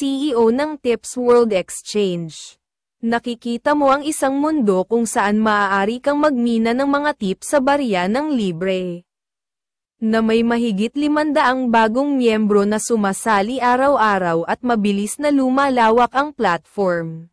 CEO ng Tips World Exchange. Nakikita mo ang isang mundo kung saan maaari kang magmina ng mga tips sa barya ng libre. Na may mahigit limandaang bagong miyembro na sumasali araw-araw at mabilis na lumalawak ang platform.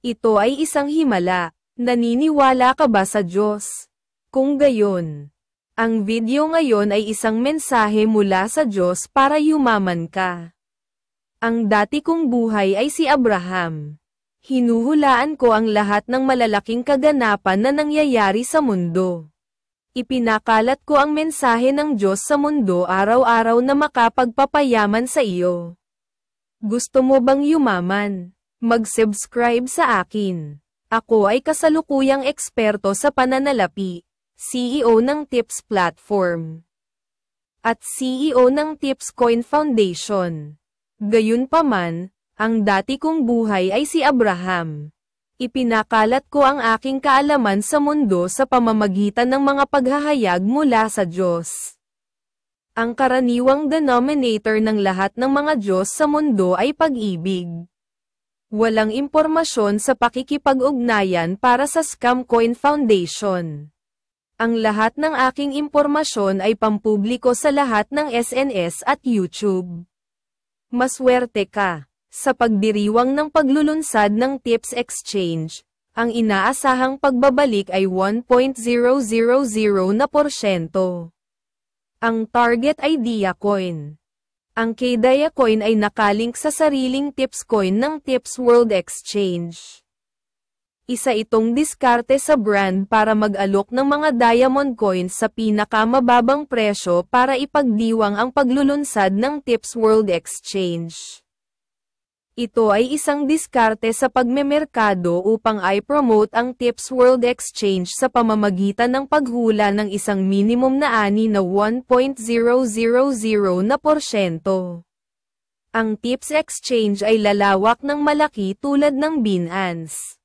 Ito ay isang himala. Naniniwala ka ba sa Diyos? Kung gayon, ang video ngayon ay isang mensahe mula sa Diyos para yumaman ka. Ang dati kong buhay ay si Abraham. Hinuhulaan ko ang lahat ng malalaking kaganapan na nangyayari sa mundo. Ipinakalat ko ang mensahe ng Diyos sa mundo araw-araw na makapagpapayaman sa iyo. Gusto mo bang yumaman? Mag-subscribe sa akin. Ako ay kasalukuyang eksperto sa pananalapi, CEO ng Tips Platform, at CEO ng Tips Coin Foundation. Gayunpaman, ang dati kong buhay ay si Abraham. Ipinakalat ko ang aking kaalaman sa mundo sa pamamagitan ng mga paghahayag mula sa Diyos. Ang karaniwang denominator ng lahat ng mga Diyos sa mundo ay pag-ibig. Walang impormasyon sa pakikipag-ugnayan para sa Scam Coin Foundation. Ang lahat ng aking impormasyon ay pampubliko sa lahat ng SNS at YouTube maswerte ka. Sa pagdiriwang ng paglulunsad ng tips exchange, ang inaasahang pagbabalik ay 1.000 na porsyento. Ang target ay Diacoin. Ang KDIA coin ay nakalink sa sariling tips coin ng Tips World Exchange. Isa itong diskarte sa brand para mag-alok ng mga diamond coins sa pinakamababang presyo para ipagdiwang ang paglulunsad ng Tips World Exchange. Ito ay isang diskarte sa pagmemerkado upang ay promote ang Tips World Exchange sa pamamagitan ng paghula ng isang minimum na ani na 1.000 na porsyento. Ang Tips Exchange ay lalawak ng malaki tulad ng Binance.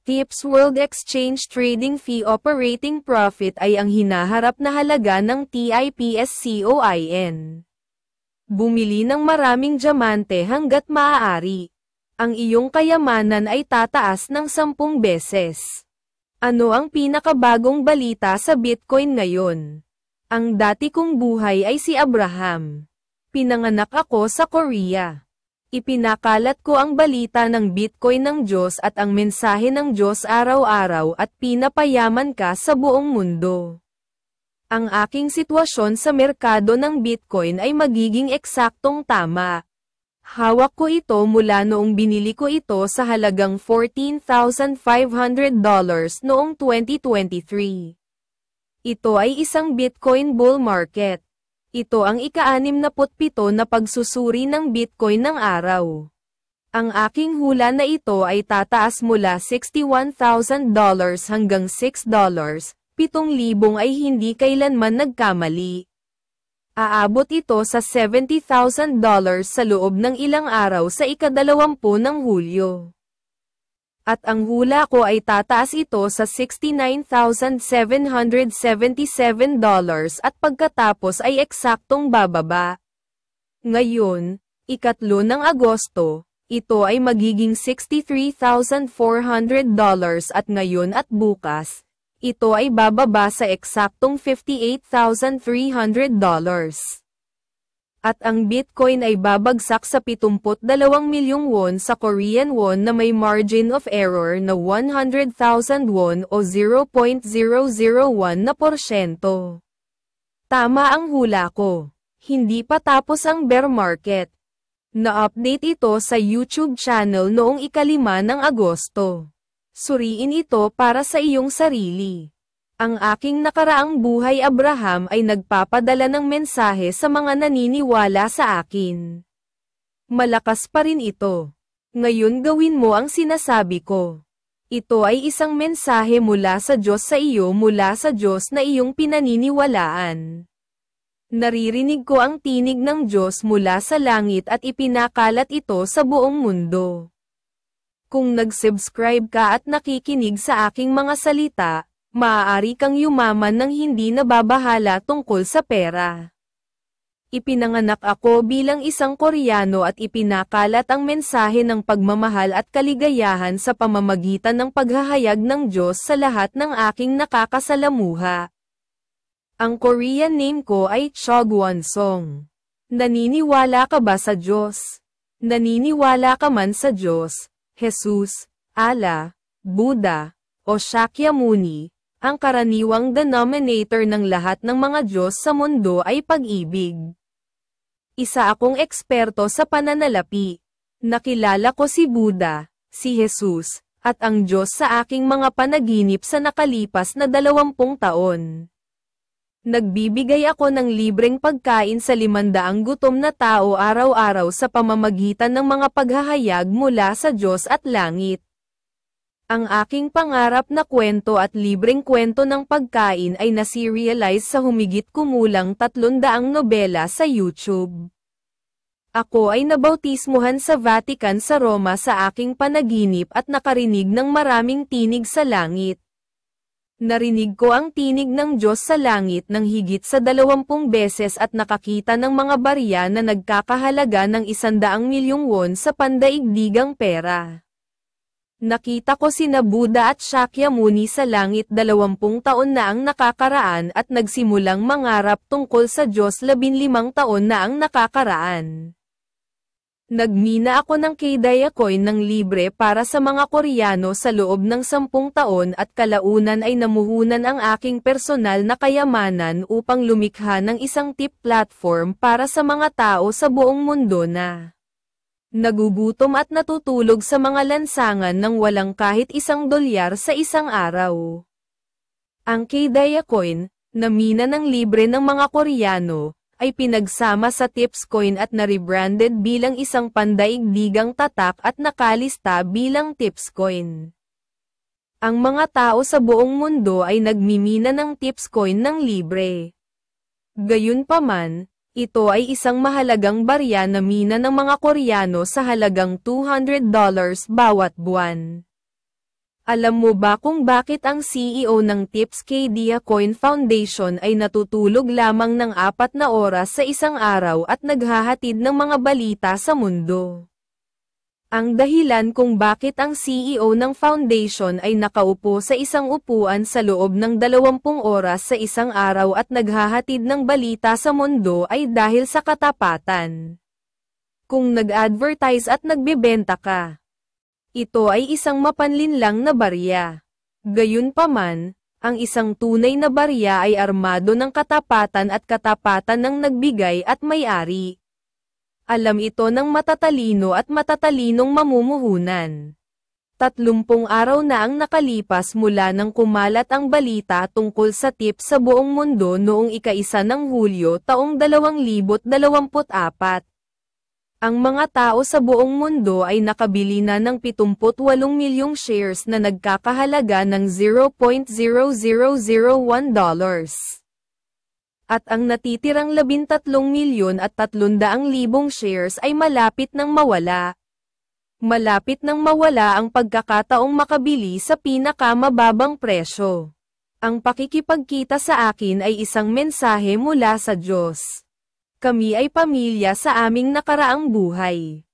TIPS World Exchange Trading Fee Operating Profit ay ang hinaharap na halaga ng TIPSCOIN. Bumili ng maraming diamante hanggat maaari. Ang iyong kayamanan ay tataas ng 10 beses. Ano ang pinakabagong balita sa Bitcoin ngayon? Ang dati kong buhay ay si Abraham. Pinanganak ako sa Korea. Ipinakalat ko ang balita ng Bitcoin ng Diyos at ang mensahe ng Diyos araw-araw at pinapayaman ka sa buong mundo. Ang aking sitwasyon sa merkado ng Bitcoin ay magiging eksaktong tama. Hawak ko ito mula noong binili ko ito sa halagang $14,500 noong 2023. Ito ay isang Bitcoin bull market. Ito ang ika-67 na pagsusuri ng Bitcoin ng araw. Ang aking hula na ito ay tataas mula $61,000 hanggang $6, 7,000 ay hindi kailanman nagkamali. Aabot ito sa $70,000 sa loob ng ilang araw sa ikadalawampu ng Hulyo at ang hula ko ay tataas ito sa $69,777 at pagkatapos ay eksaktong bababa. Ngayon, ikatlo ng Agosto, ito ay magiging $63,400 at ngayon at bukas, ito ay bababa sa eksaktong $58,300 at ang Bitcoin ay babagsak sa 72 milyong won sa Korean won na may margin of error na 100,000 won o 0.001 na porsyento. Tama ang hula ko. Hindi pa tapos ang bear market. Na-update ito sa YouTube channel noong ikalima ng Agosto. Suriin ito para sa iyong sarili. Ang aking nakaraang buhay Abraham ay nagpapadala ng mensahe sa mga naniniwala sa akin. Malakas pa rin ito. Ngayon gawin mo ang sinasabi ko. Ito ay isang mensahe mula sa Diyos sa iyo mula sa Diyos na iyong pinaniniwalaan. Naririnig ko ang tinig ng Diyos mula sa langit at ipinakalat ito sa buong mundo. Kung nag-subscribe ka at nakikinig sa aking mga salita, maaari kang yumaman ng hindi nababahala tungkol sa pera. Ipinanganak ako bilang isang Koreano at ipinakalat ang mensahe ng pagmamahal at kaligayahan sa pamamagitan ng paghahayag ng Diyos sa lahat ng aking nakakasalamuha. Ang Korean name ko ay Chog Won Song. Naniniwala ka ba sa Diyos? Naniniwala ka man sa Diyos, Jesus, Allah, Buddha, o Shakyamuni, ang karaniwang denominator ng lahat ng mga Diyos sa mundo ay pag-ibig. Isa akong eksperto sa pananalapi. Nakilala ko si Buddha, si Jesus, at ang Diyos sa aking mga panaginip sa nakalipas na dalawampung taon. Nagbibigay ako ng libreng pagkain sa limandaang gutom na tao araw-araw sa pamamagitan ng mga paghahayag mula sa Diyos at langit. Ang aking pangarap na kwento at libreng kwento ng pagkain ay nasirealize sa humigit kumulang 300 nobela sa YouTube. Ako ay nabautismuhan sa Vatican sa Roma sa aking panaginip at nakarinig ng maraming tinig sa langit. Narinig ko ang tinig ng Diyos sa langit ng higit sa dalawampung beses at nakakita ng mga barya na nagkakahalaga ng isandaang milyong won sa pandaigdigang pera. Nakita ko si Buddha at Shakyamuni sa langit 20 taon na ang nakakaraan at nagsimulang mangarap tungkol sa Diyos 15 taon na ang nakakaraan. Nagmina ako ng Keidaya Coin ng libre para sa mga Koreano sa loob ng 10 taon at kalaunan ay namuhunan ang aking personal na kayamanan upang lumikha ng isang tip platform para sa mga tao sa buong mundo na nagugutom at natutulog sa mga lansangan ng walang kahit isang dolyar sa isang araw. Ang K-Daya coin, na mina ng libre ng mga Koreano, ay pinagsama sa tips coin at na-rebranded bilang isang pandaigdigang tatak at nakalista bilang tips coin. Ang mga tao sa buong mundo ay nagmimina ng tips coin ng libre. Gayunpaman, ito ay isang mahalagang barya na mina ng mga Koreano sa halagang $200 bawat buwan. Alam mo ba kung bakit ang CEO ng Tips KDIA Coin Foundation ay natutulog lamang ng apat na oras sa isang araw at naghahatid ng mga balita sa mundo? Ang dahilan kung bakit ang CEO ng foundation ay nakaupo sa isang upuan sa loob ng 20 oras sa isang araw at naghahatid ng balita sa mundo ay dahil sa katapatan. Kung nag-advertise at nagbebenta ka, ito ay isang mapanlinlang na barya. Gayunpaman, ang isang tunay na barya ay armado ng katapatan at katapatan ng nagbigay at may-ari. Alam ito ng matatalino at matatalinong mamumuhunan. Tatlumpung araw na ang nakalipas mula nang kumalat ang balita tungkol sa tip sa buong mundo noong ikaisa ng Hulyo taong 2024. Ang mga tao sa buong mundo ay nakabili na ng 78 milyong shares na nagkakahalaga ng $0.0001 at ang natitirang 13 milyon at 300,000 shares ay malapit nang mawala. Malapit nang mawala ang pagkakataong makabili sa pinakamababang presyo. Ang pakikipagkita sa akin ay isang mensahe mula sa Diyos. Kami ay pamilya sa aming nakaraang buhay.